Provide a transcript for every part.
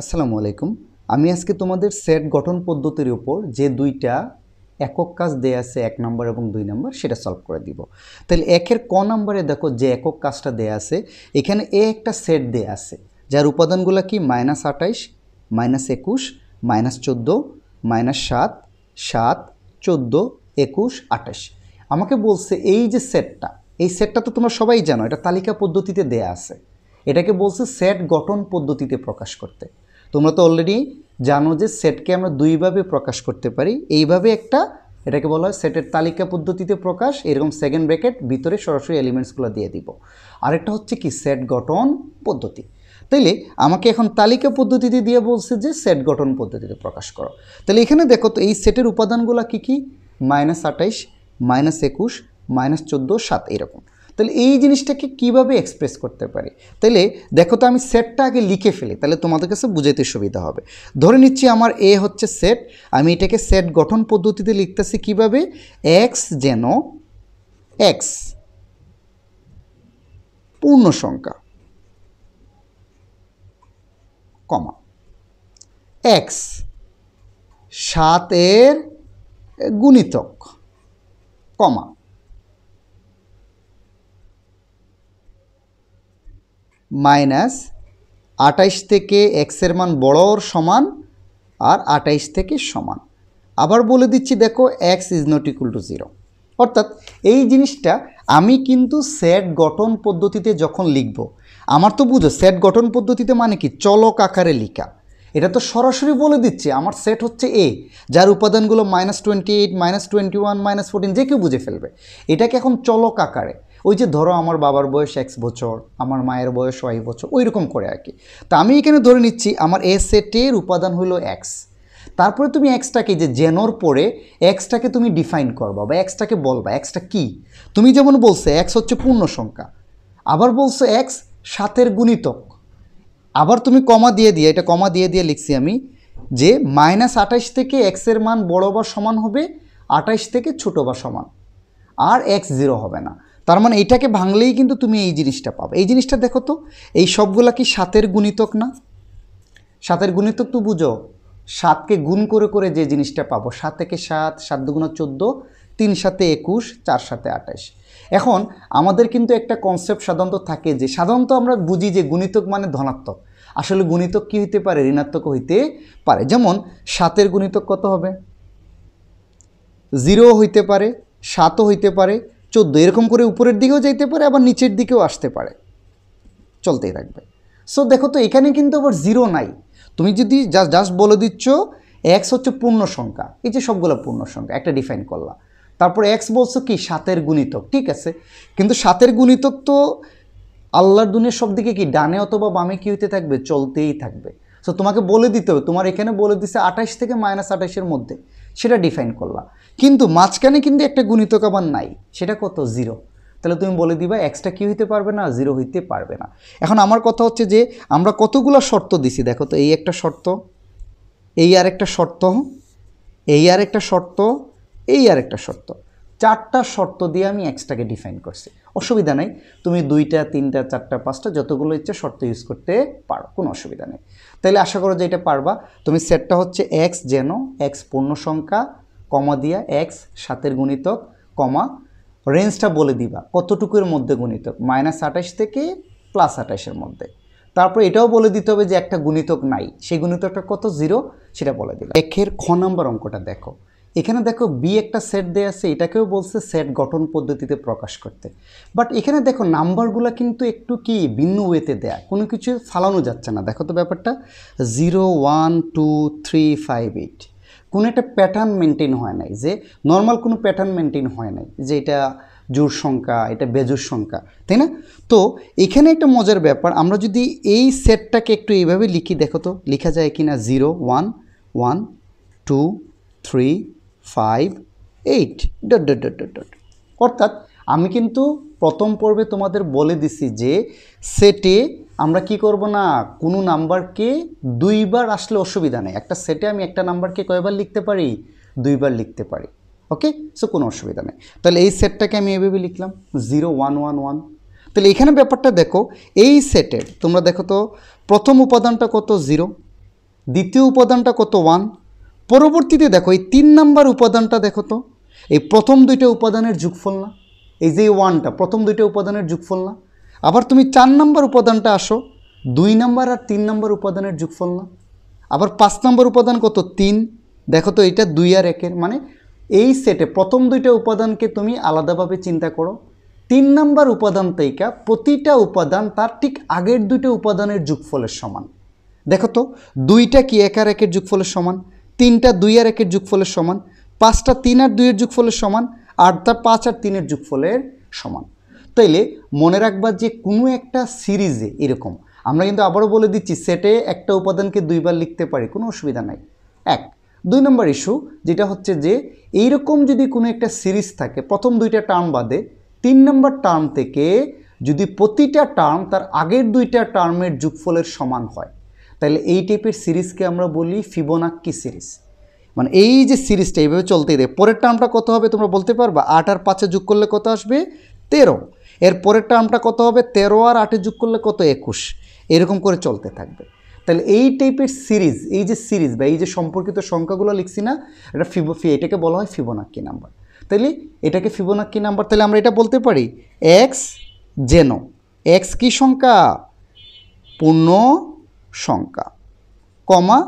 আসসালামু আলাইকুম আমি আজকে তোমাদের সেট গঠন পদ্ধতির উপর যে দুইটা একক কাজ দেয়া আছে এক নম্বর এবং দুই নম্বর সেটা সলভ করে দিব তাহলে একের ক নম্বরে দেখো যে একক কাজটা দেয়া আছে এখানে এ একটা সেট দেয়া আছে যার উপাদানগুলো কি মাইনাস আঠাইশ মাইনাস একুশ মাইনাস চোদ্দো মাইনাস সাত সাত চোদ্দো একুশ আঠাশ আমাকে বলছে এই যে সেটটা এই সেটটা তো তোমরা সবাই জানো এটা তালিকা পদ্ধতিতে দেয়া আছে এটাকে বলছে সেট গঠন পদ্ধতিতে প্রকাশ করতে তোমরা তো অলরেডি জানো যে সেটকে আমরা দুইভাবে প্রকাশ করতে পারি এইভাবে একটা এটাকে বলা হয় সেটের তালিকা পদ্ধতিতে প্রকাশ এরকম সেকেন্ড ব্র্যাকেট ভিতরে সরাসরি এলিমেন্টসগুলো দিয়ে দিব আরেকটা হচ্ছে কি সেট গঠন পদ্ধতি তাইলে আমাকে এখন তালিকা পদ্ধতিতে দিয়ে বলছে যে সেট গঠন পদ্ধতিতে প্রকাশ করো তাহলে এখানে দেখো তো এই সেটের উপাদানগুলো কী কী মাইনাস আঠাইশ মাইনাস একুশ মাইনাস চোদ্দো সাত এরকম তাহলে এই জিনিসটাকে কিভাবে এক্সপ্রেস করতে পারি তাহলে দেখো তো আমি সেটটা আগে লিখে ফেলি তাহলে তোমাদের কাছে বুঝাইতে সুবিধা হবে ধরে নিচ্ছি আমার এ হচ্ছে সেট আমি এটাকে সেট গঠন পদ্ধতিতে লিখতেছি কিভাবে এক্স যেন এক্স পূর্ণ সংখ্যা কমা এক্স সাতের গুণিতক কমা মাইনাস আটাইশ থেকে এক্সের মান বড় সমান আর আটাইশ থেকে সমান আবার বলে দিচ্ছি দেখো x is not equal to zero অর্থাৎ এই জিনিসটা আমি কিন্তু সেট গঠন পদ্ধতিতে যখন লিখব আমার তো বুঝো সেট গঠন পদ্ধতিতে মানে কি চলক আকারে লিখা এটা তো সরাসরি বলে দিচ্ছে আমার সেট হচ্ছে এ যার উপাদানগুলো minus twenty eight minus twenty one minus fourteen যে কেউ বুঝে ফেলবে এটাকে এখন চলক আকারে ওই যে ধরো আমার বাবার বয়স এক বছর আমার মায়ের বয়স ওয়াই বছর ওই রকম করে আর কি তা আমি এখানে ধরে নিচ্ছি আমার এ সেটের উপাদান হলো এক্স তারপরে তুমি এক্সটাকে যে জেনোর পরে এক্সটাকে তুমি ডিফাইন করবা বা এক্সটাকে বলবা এক্সটা কি তুমি যেমন বলছো এক্স হচ্ছে পূর্ণ সংখ্যা আবার বলছো এক্স সাতের গুণিতক আবার তুমি কমা দিয়ে দিয়ে এটা কমা দিয়ে দিয়ে লিখছি আমি যে মাইনাস আঠাশ থেকে এক্সের মান বড় বা সমান হবে আঠাশ থেকে ছোটো বা সমান আর এক্স জিরো হবে না তার মানে এইটাকে ভাঙলেই কিন্তু তুমি এই জিনিসটা পাবে এই জিনিসটা দেখো তো এই সবগুলা কি সাতের গুণিতক না সাতের গুণিতক তো বুঝো সাতকে গুণ করে করে যে জিনিসটা পাবো সাত থেকে সাত সাত দুগুণ চোদ্দো তিন সাথে একুশ চার সাথে আঠাশ এখন আমাদের কিন্তু একটা কনসেপ্ট সাধারণত থাকে যে সাধারণত আমরা বুঝি যে গুণিতক মানে ধনাত্মক আসলে গুণিতক কী হইতে পারে ঋণাত্মক হইতে পারে যেমন সাতের গুণিতক কত হবে জিরো হইতে পারে সাতও হইতে পারে চোদ্দো এরকম করে উপরের দিকেও যাইতে পারে আবার নিচের দিকেও আসতে পারে চলতেই থাকবে সো দেখো তো এখানে কিন্তু আবার জিরো নাই তুমি যদি জাস্ট জাস্ট বলে দিচ্ছ এক্স হচ্ছে পূর্ণ সংখ্যা এই যে সবগুলো পূর্ণ সংখ্যা একটা ডিফাইন করলা তারপর এক্স বলছো কি সাতের গুণিতক ঠিক আছে কিন্তু সাতের গুণিতক তো আল্লাহর দুনিয়া সব দিকে কি ডানে অথবা বামে কী হইতে থাকবে চলতেই থাকবে সো তোমাকে বলে দিতে হবে তোমার এখানে বলে দিছে আঠাশ থেকে মাইনাস আঠাশের মধ্যে সেটা ডিফাইন করলা কিন্তু মাঝখানে কিন্তু একটা গুণিতক আবার নাই সেটা কত জিরো তাহলে তুমি বলে দিবা এক্সটা কী হইতে পারবে না জিরো হইতে পারবে না এখন আমার কথা হচ্ছে যে আমরা কতগুলো শর্ত দিছি দেখো তো এই একটা শর্ত এই আর একটা শর্ত এই আর একটা শর্ত এই আর একটা শর্ত চারটা শর্ত দিয়ে আমি এক্সটাকে ডিফাইন করছি অসুবিধা নেই তুমি দুইটা তিনটা চারটা পাঁচটা যতগুলো ইচ্ছা শর্ত ইউজ করতে পারো কোনো অসুবিধা নেই তাহলে আশা করো যে এটা পারবা তুমি সেটটা হচ্ছে এক্স যেন এক্স পূর্ণ সংখ্যা কমা দিয়া এক্স সাতের গুণিতক কমা রেঞ্জটা বলে দিবা কতটুকুর মধ্যে গুণিতক মাইনাস আঠাশ থেকে প্লাস আঠাশের মধ্যে তারপর এটাও বলে দিতে হবে যে একটা গুণিতক নাই সেই গুণিতকটা কত জিরো সেটা বলে দিলাম একের খ নাম্বার অঙ্কটা দেখো এখানে দেখো বি একটা সেট দেয়া আছে এটাকেও বলছে সেট গঠন পদ্ধতিতে প্রকাশ করতে বাট এখানে দেখো নাম্বারগুলো কিন্তু একটু কি ভিন্ন ওয়েতে দেয়া কোনো কিছু ফালানো যাচ্ছে না দেখো তো ব্যাপারটা zero one two three five eight কোনো একটা প্যাটার্ন মেনটেন হয় নাই যে নর্মাল কোনো প্যাটার্ন মেনটেন হয় নাই যে এটা জোর সংখ্যা এটা বেজোর সংখ্যা তাই না তো এখানে একটা মজার ব্যাপার আমরা যদি এই সেটটাকে একটু এইভাবে লিখি দেখো তো লেখা যায় কি না zero one one two three five eight dot dot dot dot dot অর্থাৎ আমি কিন্তু প্রথম পর্বে তোমাদের বলে দিছি যে সেটে আমরা কি করব না কোনো নাম্বারকে দুইবার আসলে অসুবিধা নেই একটা সেটে আমি একটা নাম্বারকে কয়বার লিখতে পারি দুইবার লিখতে পারি ওকে সো কোনো অসুবিধা নেই তাহলে এই সেটটাকে আমি এভাবে লিখলাম জিরো ওয়ান ওয়ান ওয়ান তাহলে এখানে ব্যাপারটা দেখো এই সেটের তোমরা দেখো তো প্রথম উপাদানটা কত জিরো দ্বিতীয় উপাদানটা কত ওয়ান পরবর্তীতে দেখো এই তিন নাম্বার উপাদানটা দেখো তো এই প্রথম দুইটা উপাদানের যুগফল না এই যে ওয়ানটা প্রথম দুইটা উপাদানের যুগফল না আবার তুমি চার নাম্বার উপাদানটা আসো দুই নাম্বার আর তিন নাম্বার উপাদানের যুগফল না আবার পাঁচ নাম্বার উপাদান কত তিন দেখো তো এটা দুই আর একের মানে এই সেটে প্রথম দুইটা উপাদানকে তুমি আলাদাভাবে চিন্তা করো তিন নাম্বার উপাদান থেকে প্রতিটা উপাদান তার ঠিক আগের দুইটা উপাদানের যুগফলের সমান দেখো তো দুইটা কি এক আর একের যুগফলের সমান তিনটা দুই আর একের যুগফলের সমান পাঁচটা তিন আর দুইয়ের যুগফলের সমান আটটা পাঁচ আর তিনের যুগফলের সমান তাইলে মনে রাখবা যে কোনো একটা সিরিজে এরকম আমরা কিন্তু আবারও বলে দিচ্ছি সেটে একটা উপাদানকে দুইবার লিখতে পারি কোনো অসুবিধা নাই এক দুই নম্বর ইস্যু যেটা হচ্ছে যে এইরকম যদি কোনো একটা সিরিজ থাকে প্রথম দুইটা টার্ম বাদে তিন নম্বর টার্ম থেকে যদি প্রতিটা টার্ম তার আগের দুইটা টার্মের যুগফলের সমান হয় তাহলে এই টাইপের সিরিজকে আমরা বলি ফিবোনাক্কি সিরিজ মানে এই যে সিরিজটা এইভাবে চলতেই দেয় পরের টার্মটা কত হবে তোমরা বলতে পারবা আট আর পাঁচে যোগ করলে কত আসবে তেরো এর পরের টার্মটা কত হবে তেরো আর আটে যোগ করলে কত একুশ এরকম করে চলতে থাকবে তাহলে এই টাইপের সিরিজ এই যে সিরিজ বা এই যে সম্পর্কিত সংখ্যাগুলো লিখছি না এটা ফিবো ফি এটাকে বলা হয় ফিবোনাক্কি নাম্বার তাহলে এটাকে ফিবোনাক্কি নাম্বার তাহলে আমরা এটা বলতে পারি এক্স জেনো এক্স কী সংখ্যা পূর্ণ সংখ্যা কমা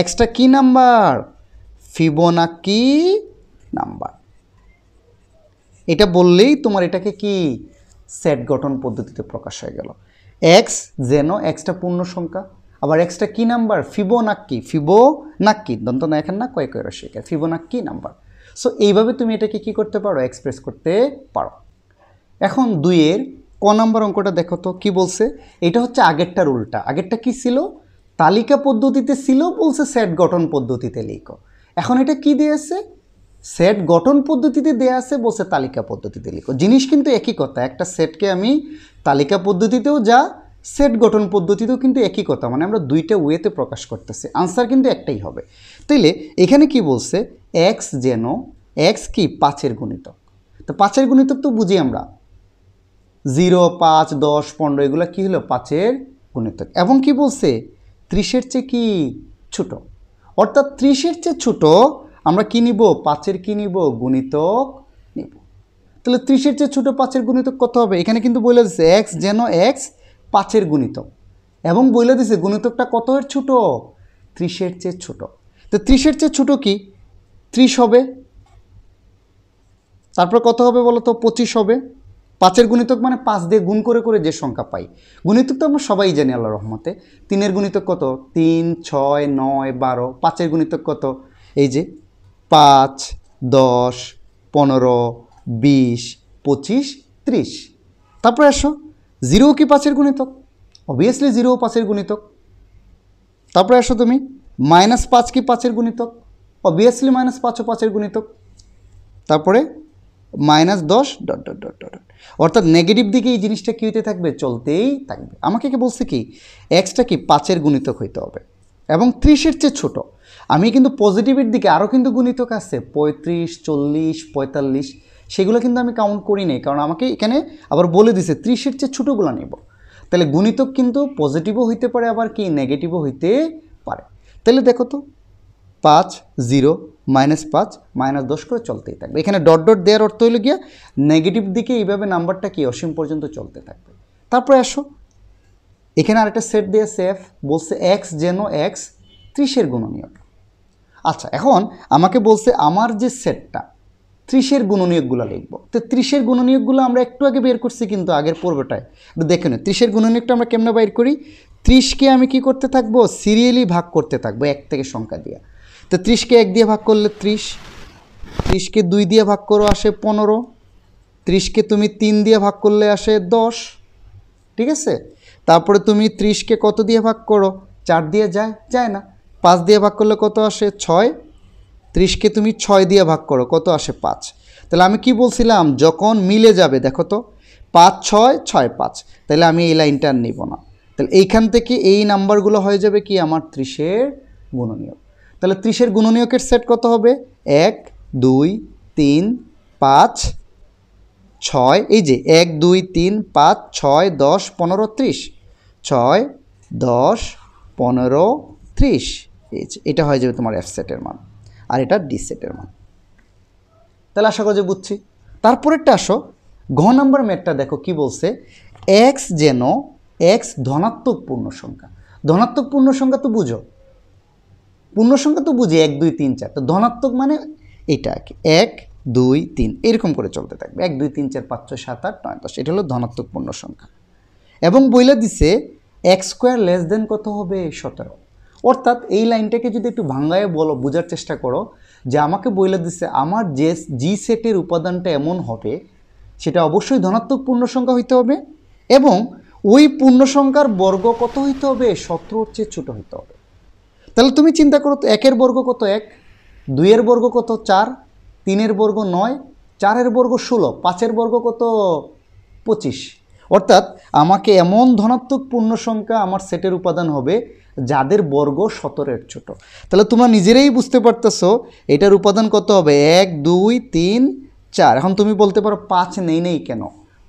এক্সট্রা কি নাম্বার ফিবোনাকি নাম্বার এটা বললেই তোমার এটাকে কি সেট গঠন পদ্ধতিতে প্রকাশ হয়ে গেল এক্স যেন এক্সটা পূর্ণ সংখ্যা আবার এক্সটা কি নাম্বার ফিবোনাক্কি ফিবো নাক্কি দন্ত না এখান না কয় কয় রসিকা নাক্কি নাম্বার সো এইভাবে তুমি এটাকে কি করতে পারো এক্সপ্রেস করতে পারো এখন দুইয়ের ক নম্বর অঙ্কটা দেখো তো কী বলছে এটা হচ্ছে আগেরটার উল্টা আগেরটা কি ছিল তালিকা পদ্ধতিতে ছিল বলছে সেট গঠন পদ্ধতিতে লিখো এখন এটা কি দিয়েছে সেট গঠন পদ্ধতিতে দেয়া আছে বলছে তালিকা পদ্ধতিতে লিখো জিনিস কিন্তু একই কথা একটা সেটকে আমি তালিকা পদ্ধতিতেও যা সেট গঠন পদ্ধতিতেও কিন্তু একই কথা মানে আমরা দুইটা ওয়েতে প্রকাশ করতেছি আনসার কিন্তু একটাই হবে তাইলে এখানে কি বলছে এক্স যেন এক্স কি পাঁচের গুণিতক তো পাঁচের গুণিতক তো বুঝি আমরা জিরো পাঁচ দশ পনেরো এগুলো কী হলো পাঁচের গুণিতক এবং কি বলছে ত্রিশের চেয়ে কি ছোট অর্থাৎ ত্রিশের চেয়ে ছোট আমরা কী নিব পাঁচের কী নিব গুণিতক নিব তাহলে ত্রিশের চেয়ে ছোট পাঁচের গুণিতক কত হবে এখানে কিন্তু বলে দিচ্ছে এক্স যেন এক্স পাঁচের গুণিতক এবং বলে দিছে গুণিতকটা কত এর ছোট ত্রিশের চেয়ে ছোট তো ত্রিশের চেয়ে ছোট কি ত্রিশ হবে তারপর কত হবে বলো তো পঁচিশ হবে পাঁচের গুণিতক মানে পাঁচ দিয়ে গুণ করে করে যে সংখ্যা পাই গুণিতক তো আমরা সবাই জানি আল্লাহ রহমতে তিনের গুণিতক কত তিন ছয় নয় বারো পাঁচের গুণিতক কত এই যে পাঁচ দশ পনেরো বিশ পঁচিশ ত্রিশ তারপরে আসো জিরো কি পাঁচের গুণিতক অবভিয়াসলি জিরো পাঁচের গুণিতক তারপরে আসো তুমি মাইনাস পাঁচ কি পাঁচের গুণিতক অবভিয়াসলি মাইনাস পাঁচও পাঁচের গুণিতক তারপরে মাইনাস দশ ডট ডট ডট ডট অর্থাৎ নেগেটিভ দিকে এই জিনিসটা কী হইতে থাকবে চলতেই থাকবে আমাকে কি বলছে কি এক্সটা কি পাঁচের গুণিতক হইতে হবে এবং ত্রিশের চেয়ে ছোট আমি কিন্তু পজিটিভের দিকে আরও কিন্তু গুণিতক আছে পঁয়ত্রিশ চল্লিশ পঁয়তাল্লিশ সেগুলো কিন্তু আমি কাউন্ট করি নাই কারণ আমাকে এখানে আবার বলে দিছে ত্রিশের চেয়ে ছোটোগুলো নেব তাহলে গুণিতক কিন্তু পজিটিভও হইতে পারে আবার কি নেগেটিভও হইতে পারে তাহলে দেখো তো পাঁচ জিরো মাইনাস পাঁচ মাইনাস দশ করে চলতেই থাকবে এখানে ডট ডট দেওয়ার অর্থ হইল গিয়ে নেগেটিভ দিকে এইভাবে নাম্বারটা কি অসীম পর্যন্ত চলতে থাকবে তারপরে আসো এখানে আরেকটা সেট দিয়েছে সেফ বলছে এক্স যেন এক্স ত্রিশের গুণনীয়ক আচ্ছা এখন আমাকে বলছে আমার যে সেটটা ত্রিশের গুণনীয়কগুলো লিখব তো ত্রিশের গুণনীয়কগুলো আমরা একটু আগে বের করছি কিন্তু আগের পর্বটায় একটু দেখে নিই ত্রিশের গুণনীয়কটা আমরা কেমনে বাইর করি ত্রিশকে আমি কি করতে থাকবো সিরিয়ালি ভাগ করতে থাকবো এক থেকে সংখ্যা দিয়ে তো ত্রিশকে এক দিয়ে ভাগ করলে ত্রিশ ত্রিশকে দুই দিয়ে ভাগ করো আসে পনেরো ত্রিশকে তুমি তিন দিয়ে ভাগ করলে আসে দশ ঠিক আছে তারপরে তুমি ত্রিশকে কত দিয়ে ভাগ করো চার দিয়ে যায় যায় না পাঁচ দিয়ে ভাগ করলে কত আসে ছয় ত্রিশকে তুমি ছয় দিয়ে ভাগ করো কত আসে পাঁচ তাহলে আমি কি বলছিলাম যখন মিলে যাবে দেখো তো পাঁচ ছয় ছয় পাঁচ তাহলে আমি এই লাইনটা আর নিব না তাহলে এইখান থেকে এই নাম্বারগুলো হয়ে যাবে কি আমার ত্রিশের গুণনীয় তাহলে ত্রিশের গুণনীয়কের সেট কত হবে এক দুই তিন পাঁচ ছয় এই যে এক দুই তিন পাঁচ ছয় দশ পনেরো ত্রিশ ছয় দশ পনেরো ত্রিশ এই এটা হয়ে যাবে তোমার এফ সেটের মান আর এটা ডি সেটের মান তাহলে আশা করি যে বুঝছি তারপরেরটা আসো ঘ নাম্বার মেটটা দেখো কি বলছে এক্স যেন এক্স ধনাত্মক পূর্ণ সংখ্যা ধনাত্মক পূর্ণ সংখ্যা তো বুঝো পূর্ণসংখ্যা তো বুঝি এক দুই তিন চার তো ধনাত্মক মানে এটা আর কি এক দুই তিন এরকম করে চলতে থাকবে এক দুই তিন চার পাঁচ ছয় সাত আট নয় দশ এটা হলো ধনাত্মক পূর্ণ সংখ্যা এবং বইলা দিছে এক স্কোয়ার লেস দেন কত হবে সতেরো অর্থাৎ এই লাইনটাকে যদি একটু ভাঙ্গায় বলো বোঝার চেষ্টা করো যে আমাকে বইলা দিছে আমার যে জি সেটের উপাদানটা এমন হবে সেটা অবশ্যই ধনাত্মক পূর্ণ সংখ্যা হইতে হবে এবং ওই পূর্ণ সংখ্যার বর্গ কত হইতে হবে সতেরোর চেয়ে ছোটো হইতে হবে তাহলে তুমি চিন্তা করো তো একের বর্গ কত এক দুইয়ের বর্গ কত চার তিনের বর্গ নয় চারের বর্গ ষোলো পাঁচের বর্গ কত পঁচিশ অর্থাৎ আমাকে এমন ধনাত্মক পূর্ণ সংখ্যা আমার সেটের উপাদান হবে যাদের বর্গ সতেরোর ছোট তাহলে তোমরা নিজেরাই বুঝতে পারতেছ এটার উপাদান কত হবে এক দুই তিন চার এখন তুমি বলতে পারো পাঁচ নেই নেই কেন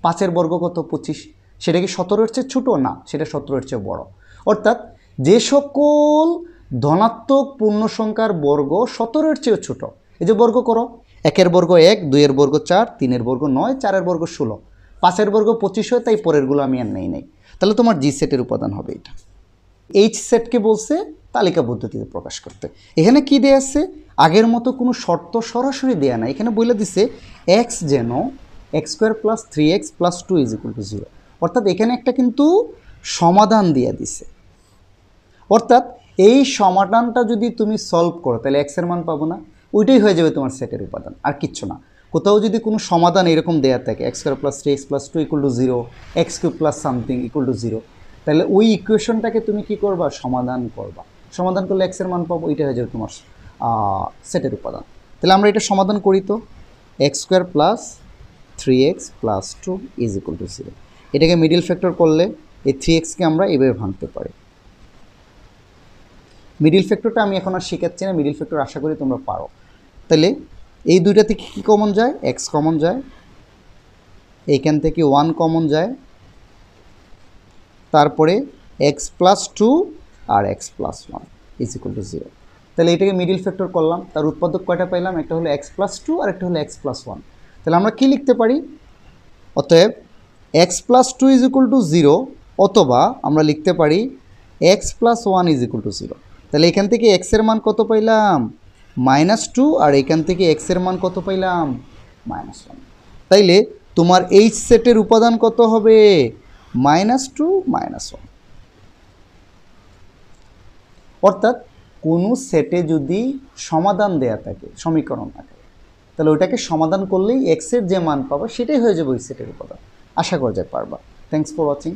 পাঁচের বর্গ কত পঁচিশ সেটা কি সতেরোর চেয়ে ছোটো না সেটা সতেরোর চেয়ে বড় অর্থাৎ যে সকল ধনাত্মক পূর্ণ সংখ্যার বর্গ সতেরোর চেয়ে ছোট এই যে বর্গ করো একের বর্গ এক দুইয়ের বর্গ চার তিনের বর্গ নয় চারের বর্গ ষোলো পাঁচের বর্গ পঁচিশ হয় তাই পরেরগুলো আমি আর নেই নেই তাহলে তোমার জি সেটের উপাদান হবে এটা এইচ সেটকে বলছে তালিকা পদ্ধতিতে প্রকাশ করতে এখানে কি দেয়া আছে আগের মতো কোনো শর্ত সরাসরি দেয়া নাই এখানে বলে দিছে এক্স যেন x square plus three x plus two is equal to zero অর্থাৎ এখানে একটা কিন্তু সমাধান দিয়ে দিছে অর্থাৎ এই সমাধানটা যদি তুমি সলভ করো তাহলে এক্সের মান পাবো না ওইটাই হয়ে যাবে তোমার সেটের উপাদান আর কিচ্ছু না কোথাও যদি কোনো সমাধান এরকম দেওয়া থাকে x square plus three x plus two equal to zero x Q plus something equal to zero তাহলে ওই ইকুয়েশনটাকে তুমি কি করবা সমাধান করবা সমাধান করলে এক্সের মান পাবো ওইটা হয়ে যাবে তোমার সেটের উপাদান তাহলে আমরা এটা সমাধান করি তো x square plus three x plus two is equal to zero এটাকে মিডিল ফ্যাক্টর করলে এই থ্রি এক্সকে আমরা এভাবে ভাঙতে পারি মিডিল ফ্যাক্টরটা আমি এখন আর শেখাচ্ছি না মিডিল ফ্যাক্টর আশা করি তোমরা পারো তাহলে এই দুইটা থেকে কী কমন যায় এক্স কমন যায় এইখান থেকে ওয়ান কমন যায় তারপরে এক্স প্লাস টু আর x plus one is equal to zero তাহলে এটাকে মিডিল ফ্যাক্টর করলাম তার উৎপাদক কয়টা পাইলাম একটা হলো এক্স প্লাস টু আর একটা হলো এক্স প্লাস ওয়ান তাহলে আমরা কী লিখতে পারি অতএব x plus two is equal to zero অথবা আমরা লিখতে পারি x plus one is equal to zero তাহলে এখান থেকে এক্সের মান কত পাইলাম মাইনাস টু আর এখান থেকে এক্সের মান কত পাইলাম মাইনাস ওয়ান তাইলে তোমার এইচ সেটের উপাদান কত হবে মাইনাস টু মাইনাস ওয়ান অর্থাৎ কোনো সেটে যদি সমাধান দেয়া থাকে সমীকরণ থাকে তাহলে ওইটাকে সমাধান করলেই এক্সের যে মান পাবো সেটাই হয়ে যাবে ওই সেটের উপাদান আশা করা যায় পারবা থ্যাংকস ফর ওয়াচিং